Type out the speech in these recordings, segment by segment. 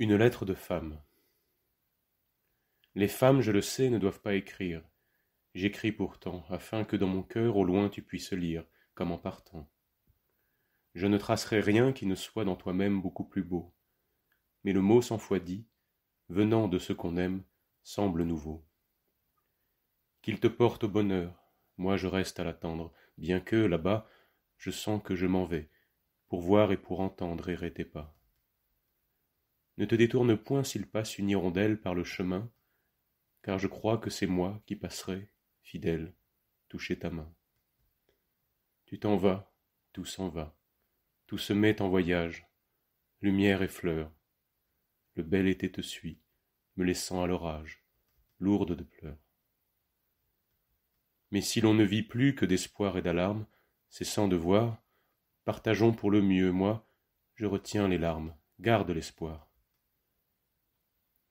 Une lettre de femme. Les femmes, je le sais, ne doivent pas écrire. J'écris pourtant, afin que dans mon cœur, au loin, tu puisses lire, comme en partant. Je ne tracerai rien qui ne soit dans toi-même beaucoup plus beau. Mais le mot cent fois dit, venant de ce qu'on aime, semble nouveau. Qu'il te porte au bonheur, moi je reste à l'attendre, bien que, là-bas, je sens que je m'en vais, pour voir et pour entendre errer tes pas. Ne te détourne point s'il passe une hirondelle par le chemin, car je crois que c'est moi qui passerai, fidèle, toucher ta main. Tu t'en vas, tout s'en va, tout se met en voyage, lumière et fleurs. Le bel été te suit, me laissant à l'orage, lourde de pleurs. Mais si l'on ne vit plus que d'espoir et d'alarme, C'est sans devoir, partageons pour le mieux, moi, je retiens les larmes, garde l'espoir.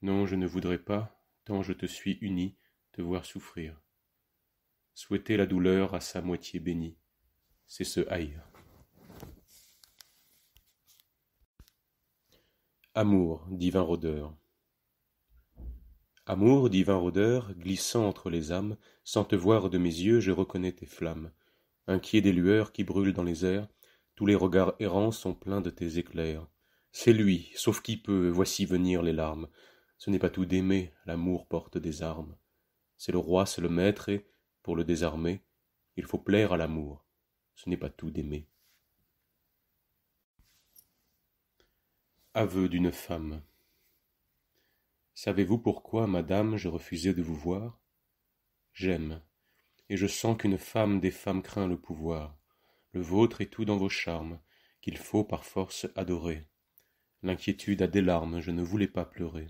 Non, je ne voudrais pas, tant je te suis uni, te voir souffrir. Souhaiter la douleur à sa moitié bénie, c'est se haïr. Amour, divin rôdeur. Amour, divin rôdeur, glissant entre les âmes, sans te voir de mes yeux, je reconnais tes flammes. Inquiet des lueurs qui brûlent dans les airs, tous les regards errants sont pleins de tes éclairs. C'est lui, sauf qui peut, voici venir les larmes. Ce n'est pas tout d'aimer, l'amour porte des armes. C'est le roi, c'est le maître, et, pour le désarmer, il faut plaire à l'amour. Ce n'est pas tout d'aimer. Aveu d'une femme. Savez-vous pourquoi, madame, je refusais de vous voir J'aime, et je sens qu'une femme des femmes craint le pouvoir, le vôtre est tout dans vos charmes, qu'il faut par force adorer. L'inquiétude a des larmes, je ne voulais pas pleurer.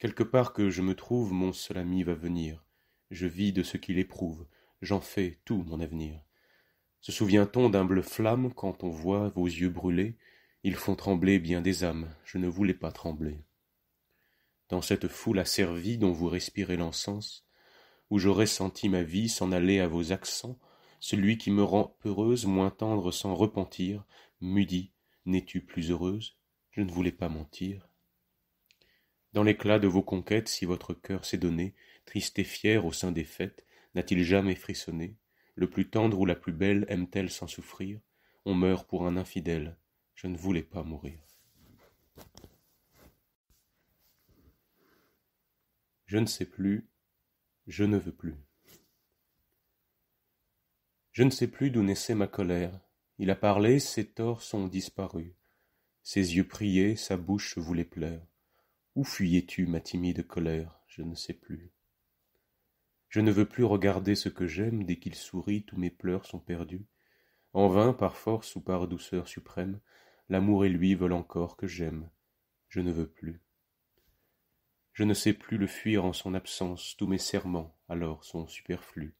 Quelque part que je me trouve, mon seul ami va venir. Je vis de ce qu'il éprouve, j'en fais tout mon avenir. Se souvient-on bleu flamme quand on voit vos yeux brûler Ils font trembler bien des âmes, je ne voulais pas trembler. Dans cette foule asservie dont vous respirez l'encens, où j'aurais senti ma vie s'en aller à vos accents, celui qui me rend heureuse, moins tendre sans repentir, m'eût dit N'es-tu plus heureuse Je ne voulais pas mentir. Dans l'éclat de vos conquêtes, si votre cœur s'est donné, triste et fier au sein des fêtes, n'a-t-il jamais frissonné Le plus tendre ou la plus belle aime-t-elle sans souffrir On meurt pour un infidèle, je ne voulais pas mourir. Je ne sais plus, je ne veux plus. Je ne sais plus d'où naissait ma colère. Il a parlé, ses torts sont disparus. Ses yeux priaient, sa bouche voulait pleurer. Où fuyais-tu, ma timide colère Je ne sais plus. Je ne veux plus regarder ce que j'aime, dès qu'il sourit, tous mes pleurs sont perdus. En vain, par force ou par douceur suprême, l'amour et lui veulent encore que j'aime. Je ne veux plus. Je ne sais plus le fuir en son absence, tous mes serments alors sont superflus.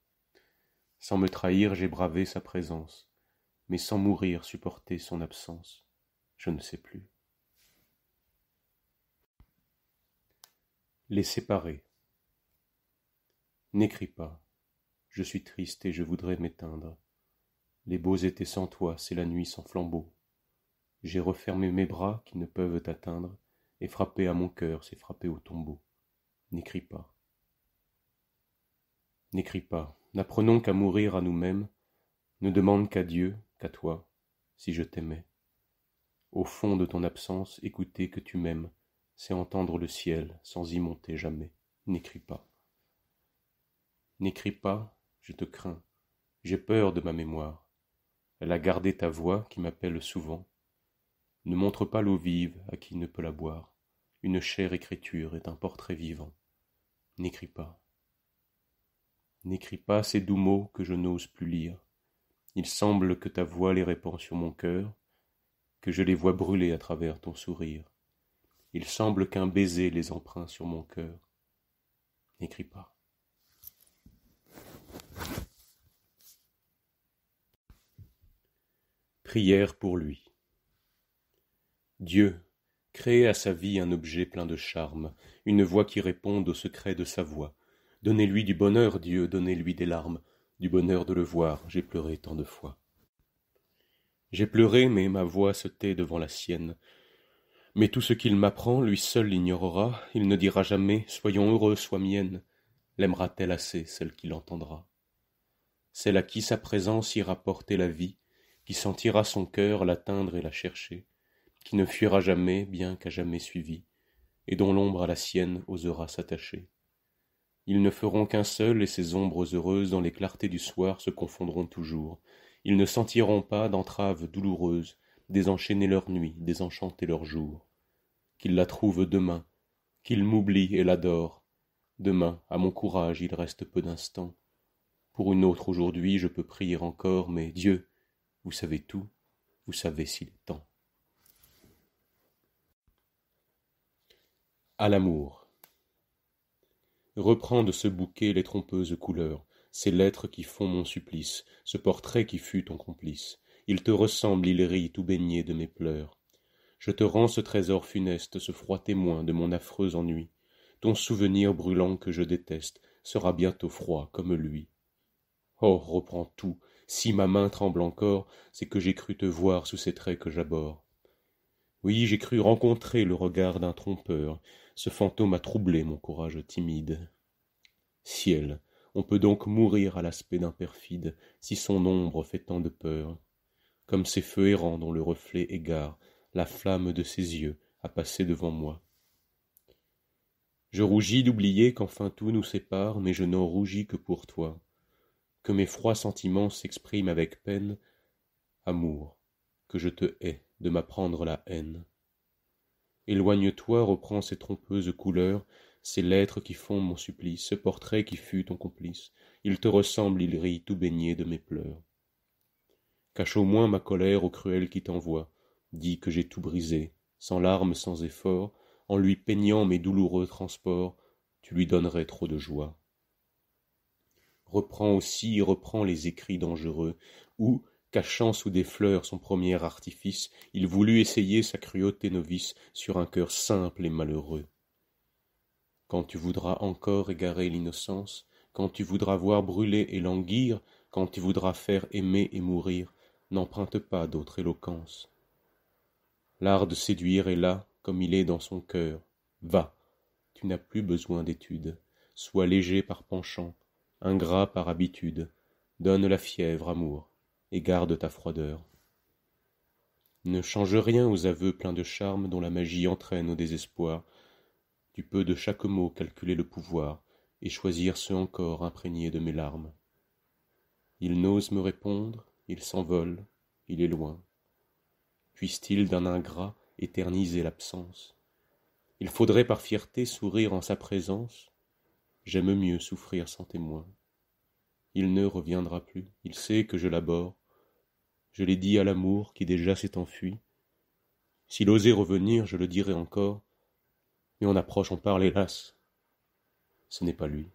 Sans me trahir, j'ai bravé sa présence, mais sans mourir, supporter son absence. Je ne sais plus. Les séparer. N'écris pas. Je suis triste et je voudrais m'éteindre. Les beaux étés sans toi, c'est la nuit sans flambeau. J'ai refermé mes bras qui ne peuvent t'atteindre, et frapper à mon cœur, c'est frapper au tombeau. N'écris pas. N'écris pas. N'apprenons qu'à mourir à nous-mêmes, ne demande qu'à Dieu, qu'à toi, si je t'aimais. Au fond de ton absence, écoutez que tu m'aimes, c'est entendre le ciel sans y monter jamais. N'écris pas. N'écris pas, je te crains. J'ai peur de ma mémoire. Elle a gardé ta voix qui m'appelle souvent. Ne montre pas l'eau vive à qui ne peut la boire. Une chère écriture est un portrait vivant. N'écris pas. N'écris pas ces doux mots que je n'ose plus lire. Il semble que ta voix les répand sur mon cœur, que je les vois brûler à travers ton sourire. Il semble qu'un baiser les emprunt sur mon cœur. N'écris pas. Prière pour lui. Dieu, crée à sa vie un objet plein de charme, une voix qui réponde au secret de sa voix. Donnez-lui du bonheur, Dieu, donnez-lui des larmes, du bonheur de le voir, j'ai pleuré tant de fois. J'ai pleuré, mais ma voix se tait devant la sienne mais tout ce qu'il m'apprend, lui seul l'ignorera, il ne dira jamais Soyons heureux, sois mienne. L'aimera-t-elle assez, celle qui l'entendra Celle à qui sa présence ira porter la vie, qui sentira son cœur l'atteindre et la chercher, qui ne fuira jamais, bien qu'à jamais suivi, et dont l'ombre à la sienne osera s'attacher. Ils ne feront qu'un seul, et ces ombres heureuses dans les clartés du soir se confondront toujours. Ils ne sentiront pas d'entraves douloureuses, désenchaîner leur nuit, désenchanter leur jour. Qu'il la trouve demain, qu'il m'oublie et l'adore. Demain, à mon courage, il reste peu d'instants. Pour une autre aujourd'hui, je peux prier encore, mais Dieu, vous savez tout, vous savez s'il est temps. À l'amour. Reprends de ce bouquet les trompeuses couleurs, ces lettres qui font mon supplice, ce portrait qui fut ton complice, il te ressemble, il rit, tout baigné de mes pleurs. Je te rends ce trésor funeste, ce froid témoin de mon affreux ennui. Ton souvenir brûlant que je déteste sera bientôt froid comme lui. Oh, reprends tout, si ma main tremble encore, c'est que j'ai cru te voir sous ces traits que j'aborde. Oui, j'ai cru rencontrer le regard d'un trompeur, ce fantôme a troublé mon courage timide. Ciel, on peut donc mourir à l'aspect d'un perfide, si son ombre fait tant de peur comme ces feux errants dont le reflet égare la flamme de ses yeux a passer devant moi. Je rougis d'oublier qu'enfin tout nous sépare, mais je n'en rougis que pour toi, que mes froids sentiments s'expriment avec peine, amour, que je te hais de m'apprendre la haine. Éloigne-toi, reprends ces trompeuses couleurs, ces lettres qui font mon supplice, ce portrait qui fut ton complice, il te ressemble, il rit tout baigné de mes pleurs. Cache au moins ma colère au cruel qui t'envoie. Dis que j'ai tout brisé, sans larmes, sans effort, en lui peignant mes douloureux transports, tu lui donnerais trop de joie. Reprends aussi, reprends les écrits dangereux, où, cachant sous des fleurs son premier artifice, il voulut essayer sa cruauté novice sur un cœur simple et malheureux. Quand tu voudras encore égarer l'innocence, quand tu voudras voir brûler et languir, quand tu voudras faire aimer et mourir, n'emprunte pas d'autre éloquence. L'art de séduire est là, comme il est dans son cœur. Va, tu n'as plus besoin d'étude. Sois léger par penchant, ingrat par habitude. Donne la fièvre, amour, et garde ta froideur. Ne change rien aux aveux pleins de charme dont la magie entraîne au désespoir. Tu peux de chaque mot calculer le pouvoir et choisir ceux encore imprégnés de mes larmes. Il n'ose me répondre, il s'envole, il est loin. Puisse-t-il d'un ingrat éterniser l'absence Il faudrait par fierté sourire en sa présence. J'aime mieux souffrir sans témoin. Il ne reviendra plus, il sait que je l'aborde. Je l'ai dit à l'amour qui déjà s'est enfui. S'il osait revenir, je le dirais encore. Mais on approche, on parle, hélas. Ce n'est pas lui.